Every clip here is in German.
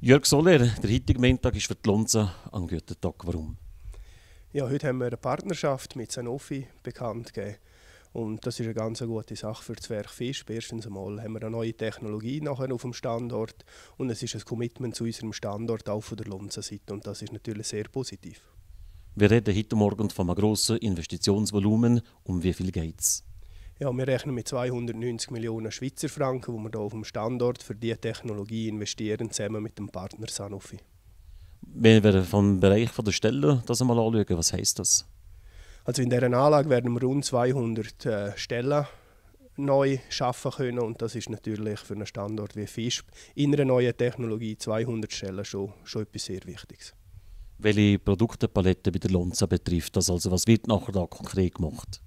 Jörg Soler, der heutige Montag ist für die Lunze ein guter Tag. Warum? Ja, heute haben wir eine Partnerschaft mit Sanofi bekannt gegeben. Und das ist eine ganz gute Sache für das Werk Fischb. Erstens einmal haben wir eine neue Technologie nachher auf dem Standort und es ist ein Commitment zu unserem Standort auch von der Lunzenseite und das ist natürlich sehr positiv. Wir reden heute Morgen von einem grossen Investitionsvolumen. Um wie viel geht es? Ja, wir rechnen mit 290 Millionen Schweizer Franken, die wir hier auf dem Standort für diese Technologie investieren, zusammen mit dem Partner Sanofi. Wenn wir vom Bereich der Stellen das einmal anschauen, was heisst das? Also in dieser Anlage werden wir rund 200 äh, Stellen neu schaffen können und das ist natürlich für einen Standort wie FISP in einer neuen Technologie 200 Stellen schon, schon etwas sehr Wichtiges. Welche Produktepalette bei der Lonza betrifft das? Also was wird nachher da konkret gemacht?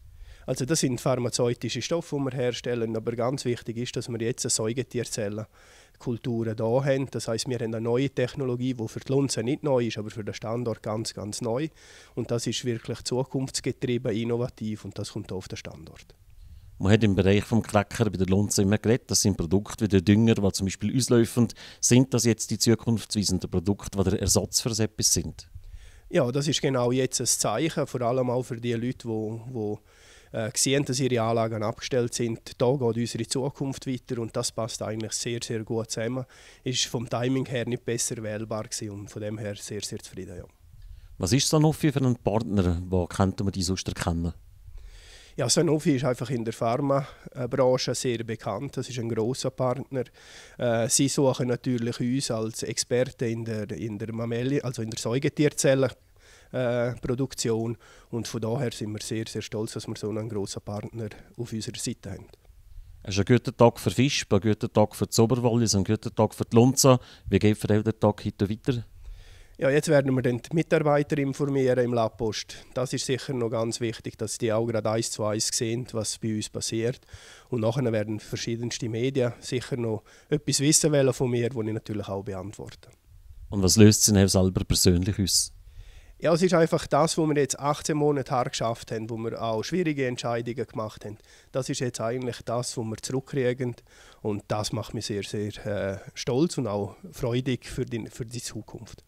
Also das sind pharmazeutische Stoffe, die wir herstellen, aber ganz wichtig ist, dass wir jetzt eine Säugetierzellen-Kulturen da haben. Das heißt, wir haben eine neue Technologie, die für die Lunze nicht neu ist, aber für den Standort ganz, ganz neu. Und das ist wirklich zukunftsgetrieben, innovativ und das kommt auf den Standort. Man hat im Bereich des Cracker bei der Lunze immer geredet, das sind Produkte wie der Dünger, die zum Beispiel ausläufend sind. das jetzt die zukunftsweisenden Produkte, die der Ersatz für so etwas sind? Ja, das ist genau jetzt ein Zeichen, vor allem auch für die Leute, die, die äh, sehen, dass ihre Anlagen abgestellt sind. Da geht unsere Zukunft weiter und das passt eigentlich sehr, sehr gut zusammen. Ist vom Timing her nicht besser wählbar und von dem her sehr, sehr zufrieden. Ja. Was ist Sanofi für einen Partner? Wo könnte man die sonst erkennen? Ja, Sanofi ist einfach in der Pharmabranche sehr bekannt. Das ist ein großer Partner. Äh, sie suchen natürlich uns als Experten in der, in der Mamelle, also in der Säugetierzelle. Äh, Produktion. Und von daher sind wir sehr, sehr stolz, dass wir so einen grossen Partner auf unserer Seite haben. Es ist ein guter Tag für Fisch, ein guter Tag für die Soberwolle, ein guter Tag für die Lunza. Wie geht für den Tag heute weiter? Ja, jetzt werden wir dann die Mitarbeiter informieren im Labpost. Das ist sicher noch ganz wichtig, dass die auch gerade eins zu eins sehen, was bei uns passiert. Und nachher werden verschiedenste Medien sicher noch etwas wissen wollen von mir, das ich natürlich auch beantworte. Und was löst sie selber persönlich aus? Ja, es ist einfach das, was wir jetzt 18 Monate hart geschafft haben, wo wir auch schwierige Entscheidungen gemacht haben. Das ist jetzt eigentlich das, was wir zurückkriegen. Und das macht mich sehr, sehr äh, stolz und auch freudig für die, für die Zukunft.